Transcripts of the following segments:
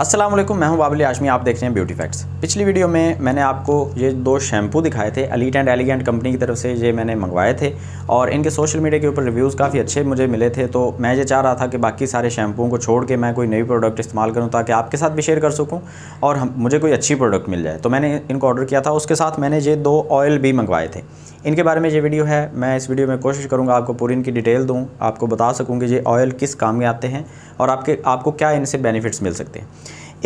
असलम मैं हूं बाबली आशमी आप देख रहे हैं ब्यूटी फैक्ट्स पिछली वीडियो में मैंने आपको ये दो शैम्पू दिखाए थे अलीट एंड एलिगेंट कंपनी की तरफ से ये मैंने मंगवाए थे और इनके सोशल मीडिया के ऊपर रिव्यूज़ काफ़ी अच्छे मुझे मिले थे तो मैं ये चाह रहा था कि बाकी सारे शैम्पूओं को छोड़ के मैं कोई नई प्रोडक्ट इस्तेमाल करूँ ताकि आपके साथ भी शेयर कर सकूँ और हम, मुझे कोई अच्छी प्रोडक्ट मिल जाए तो मैंने इनको ऑर्डर किया था उसके साथ मैंने ये दो ऑयल भी मंगवाए थे इनके बारे में ये वीडियो है मैं इस वीडियो में कोशिश करूँगा आपको पूरी इनकी डिटेल दूँ आपको बता सकूँ कि ये ऑयल किस काम में आते हैं और आपके आपको क्या इनसे बेनिफिट्स मिल सकते हैं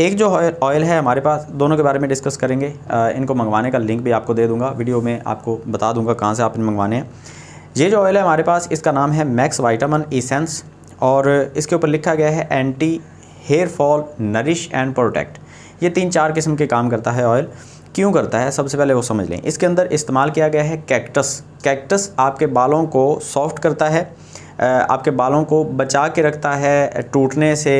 एक जो ऑयल है हमारे पास दोनों के बारे में डिस्कस करेंगे आ, इनको मंगवाने का लिंक भी आपको दे दूंगा वीडियो में आपको बता दूंगा कहाँ से आप इन मंगवाने हैं ये जो ऑयल है हमारे पास इसका नाम है मैक्स वाइटामिन इसेंस और इसके ऊपर लिखा गया है anti hair fall nourish and protect ये तीन चार किस्म के काम करता है ऑयल क्यों करता है सबसे पहले वो समझ लें इसके अंदर इस्तेमाल किया गया है कैक्टस कैक्टस आपके बालों को सॉफ्ट करता है आपके बालों को बचा के रखता है टूटने से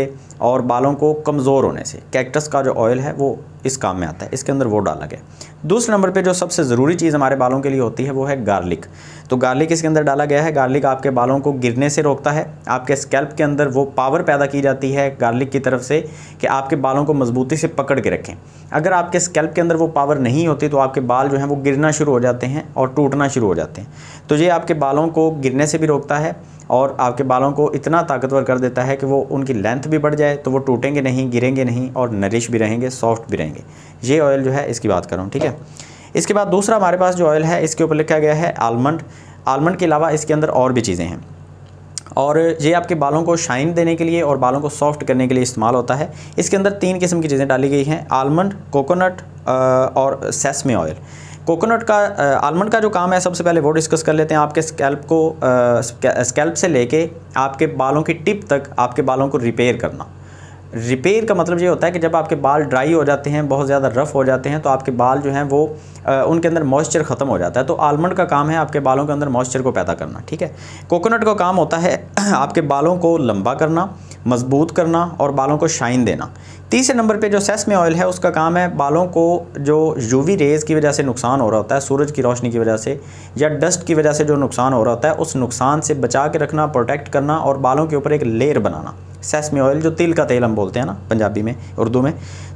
और बालों को कमज़ोर होने से कैक्टस का जो ऑयल है वो इस काम में आता है इसके अंदर वो डाला गया दूसरे नंबर पे जो सबसे ज़रूरी चीज़ हमारे बालों के लिए होती है वो है गार्लिक तो गार्लिक इसके अंदर डाला गया है गार्लिक आपके बालों को गिरने से रोकता है आपके स्कैल्प के अंदर वो पावर पैदा की जाती है गार्लिक की तरफ से कि आपके बालों को मजबूती से पकड़ के रखें अगर आपके स्कैल्प के अंदर वो पावर नहीं होती तो आपके बाल जो हैं वो गिरना शुरू हो जाते हैं और टूटना शुरू हो जाते हैं तो ये आपके बालों को गिरने से भी रोकता है और आपके बालों को इतना ताकतवर कर देता है कि वो उनकी लेंथ भी बढ़ जाए तो वो टूटेंगे नहीं गिरेंगे नहीं और नरिश भी रहेंगे सॉफ्ट भी रहेंगे ये ऑयल जो है इसकी बात करूँ ठीक है है इसके बाद दूसरा हमारे पास जो ऑयल है इसके ऊपर लिखा गया है आलमंड आलमंड के अलावा इसके अंदर और भी चीज़ें हैं और ये आपके बालों को शाइन देने के लिए और बालों को सॉफ्ट करने के लिए इस्तेमाल होता है इसके अंदर तीन किस्म की चीज़ें डाली गई हैं आलमंड कोकोनट और सेसमे ऑयल कोकोनट का आलमंड का जो काम है सबसे पहले वो डिस्कस कर लेते हैं आपके स्कैल्प को स्कैल्प से लेके आपके बालों की टिप तक आपके बालों को रिपेयर करना रिपेयर का मतलब ये होता है कि जब आपके बाल ड्राई हो जाते हैं बहुत ज़्यादा रफ़ हो जाते हैं तो आपके बाल जो हैं वो आ, उनके अंदर मॉइस्चर ख़त्म हो जाता है तो आलमंड का काम है आपके बालों के अंदर मॉइस्चर को पैदा करना ठीक है कोकोनट का काम होता है आपके बालों को लंबा करना मजबूत करना और बालों को शाइन देना तीसरे नंबर पे जो सेसमे ऑयल है उसका काम है बालों को जो यूवी रेज़ की वजह से नुकसान हो रहा होता है सूरज की रोशनी की वजह से या डस्ट की वजह से जो नुकसान हो रहा होता है उस नुकसान से बचा के रखना प्रोटेक्ट करना और बालों के ऊपर एक लेयर बनाना सेसमी ऑयल जो तिल का तेल हम बोलते हैं ना पंजाबी में उर्दू में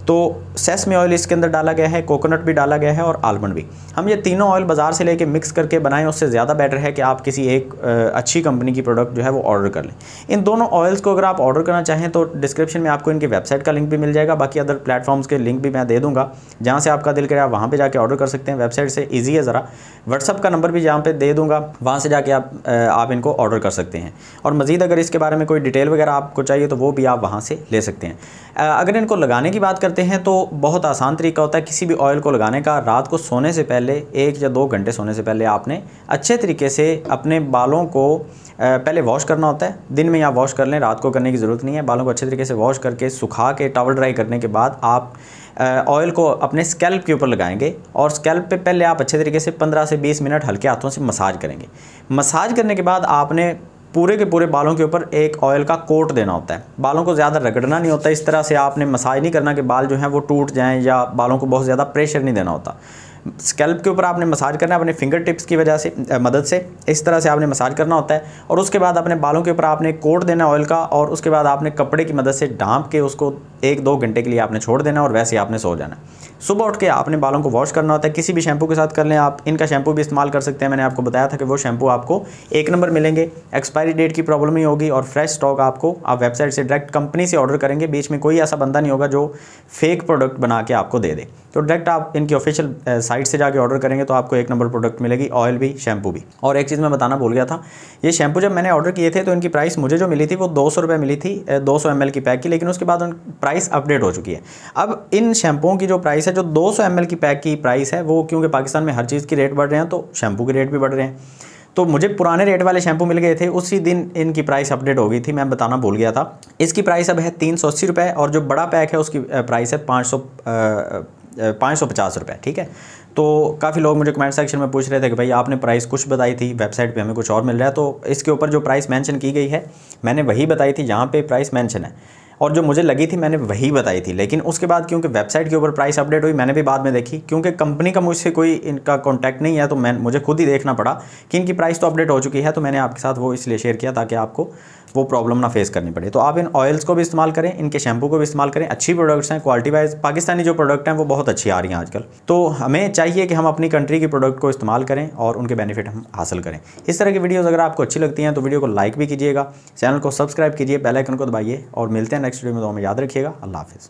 तो सेसमी ऑयल इसके अंदर डाला गया है कोकोनट भी डाला गया है और आलमंड भी हम ये तीनों ऑयल बाज़ार से लेके मिक्स करके बनाएं उससे ज़्यादा बेटर है कि आप किसी एक अच्छी कंपनी की प्रोडक्ट जो है वो ऑर्डर कर लें इन दोनों ऑयल्स को अगर आप ऑर्डर करना चाहें तो डिस्क्रिप्शन में आपको इनकी वेबसाइट का लिंक भी मिल जाएगा बाकी अदर प्लेटफॉर्म्स के लिंक भी मैं दे दूँगा जहाँ से आपका दिल करे आप वहाँ पर जाकर ऑर्डर कर सकते हैं वेबसाइट से ईजी है ज़रा व्हाट्सअप का नंबर भी जहाँ पर दे दूँगा वहाँ से जाके आप आप इनको ऑर्डर कर सकते हैं और मज़ीद अगर इसके बारे में कोई डिटेल वगैरह आपको चाहिए तो वो भी आप वहाँ से ले सकते हैं अगर इनको लगाने की बात करते हैं तो बहुत आसान तरीका होता है किसी भी ऑयल को लगाने का रात को सोने से पहले एक या दो घंटे सोने से पहले आपने अच्छे तरीके से अपने बालों को पहले वॉश करना होता है दिन में आप वॉश कर लें रात को करने की ज़रूरत नहीं है बालों को अच्छे तरीके से वॉश करके सुखा के टॉवल ड्राई करने के बाद आप ऑयल को अपने स्कैल्प के ऊपर लगाएंगे और स्कैल्प पे पहले आप अच्छे तरीके से 15 से 20 मिनट हल्के हाथों से मसाज करेंगे मसाज करने के बाद आपने पूरे के पूरे बालों के ऊपर एक ऑयल का कोट देना होता है बालों को ज़्यादा रगड़ना नहीं होता इस तरह से आपने मसाज नहीं करना कि बाल जो हैं वो टूट जाएँ या बालों को बहुत ज़्यादा प्रेशर नहीं देना होता स्कैल्प के ऊपर आपने मसाज करना है अपने फिंगर टिप्स की वजह से आ, मदद से इस तरह से आपने मसाज करना होता है और उसके बाद अपने बालों के ऊपर आपने कोट देना ऑयल का और उसके बाद आपने कपड़े की मदद से ढांप के उसको एक दो घंटे के लिए आपने छोड़ देना और वैसे ही आपने सो जाना सुबह उठ के आपने बालों को वॉश करना होता है किसी भी शैम्पू के साथ कर लें आप इनका शैम्पू भी इस्तेमाल कर सकते हैं मैंने आपको बताया था कि वो शैम्पू आपको एक नंबर मिलेंगे एक्सपायरी डेट की प्रॉब्लम ही होगी और फ्रेश स्टॉक आपको आप वेबसाइट से डायरेक्ट कंपनी से ऑर्डर करेंगे बीच में कोई ऐसा बंदा नहीं होगा जो फेक प्रोडक्ट बना के आपको दे दे तो डायरेक्ट आप इनकी ऑफिशियल साइट से जाके ऑर्डर करेंगे तो आपको एक नंबर प्रोडक्ट मिलेगी ऑयल भी शैम्पू भी और एक चीज़ मैं बताना भूल गया था ये शैम्पू जब मैंने ऑर्डर किए थे तो इनकी प्राइस मुझे जो मिली थी वो दो सौ मिली थी दो सौ की पैक की लेकिन उसके बाद प्राइस अपडेट हो चुकी है अब इन शैम्पू की जो प्राइस है अच्छा जो 200 सौ की पैक की प्राइस है वो क्योंकि पाकिस्तान में हर चीज़ की रेट बढ़ रहे हैं तो शैम्पू के रेट भी बढ़ रहे हैं तो मुझे पुराने रेट वाले शैम्पू मिल गए थे उसी दिन इनकी प्राइस अपडेट हो गई थी मैं बताना भूल गया था इसकी प्राइस अब है तीन सौ अस्सी और जो बड़ा पैक है उसकी प्राइस है पाँच सौ पाँच सौ पचास ठीक है तो काफ़ी लोग मुझे कमेंट सेक्शन में पूछ रहे थे कि भाई आपने प्राइस कुछ बताई थी वेबसाइट पे हमें कुछ और मिल रहा है तो इसके ऊपर जो प्राइस मेंशन की गई है मैंने वही बताई थी जहाँ पे प्राइस मेंशन है और जो मुझे लगी थी मैंने वही बताई थी लेकिन उसके बाद क्योंकि वेबसाइट के ऊपर प्राइस अपडेट हुई मैंने भी बाद में देखी क्योंकि कंपनी का मुझसे कोई इनका कॉन्टैक्ट नहीं है तो मैं मुझे खुद ही देखना पड़ा कि इनकी प्राइस तो अपडेट हो चुकी है तो मैंने आपके साथ वो इसलिए शेयर किया ताकि आपको वो प्रॉब्लम ना फेस करनी पड़े तो आप इन ऑयल्स को भी इस्तेमाल करें इनके शैम्पू को भी इस्तेमाल करें अच्छी प्रोडक्ट्स हैं क्वालिटी वाइज पाकिस्तानी जो प्रोडक्ट हैं वो बहुत अच्छी आ रही हैं आजकल तो हमें चाहिए कि हम अपनी कंट्री की प्रोडक्ट को इस्तेमाल करें और उनके बेनिफिट हम हासिल करें इस तरह की वीडियोज़ अगर आपको अच्छी लगती हैं तो वीडियो को लाइक भी कीजिएगा चैनल को सब्सक्राइब कीजिए बेलाइकन को दबाइए और मिलते हैं नेक्स्ट वीडियो में तो हमें याद रखिएगा अल्लाह हाफिज़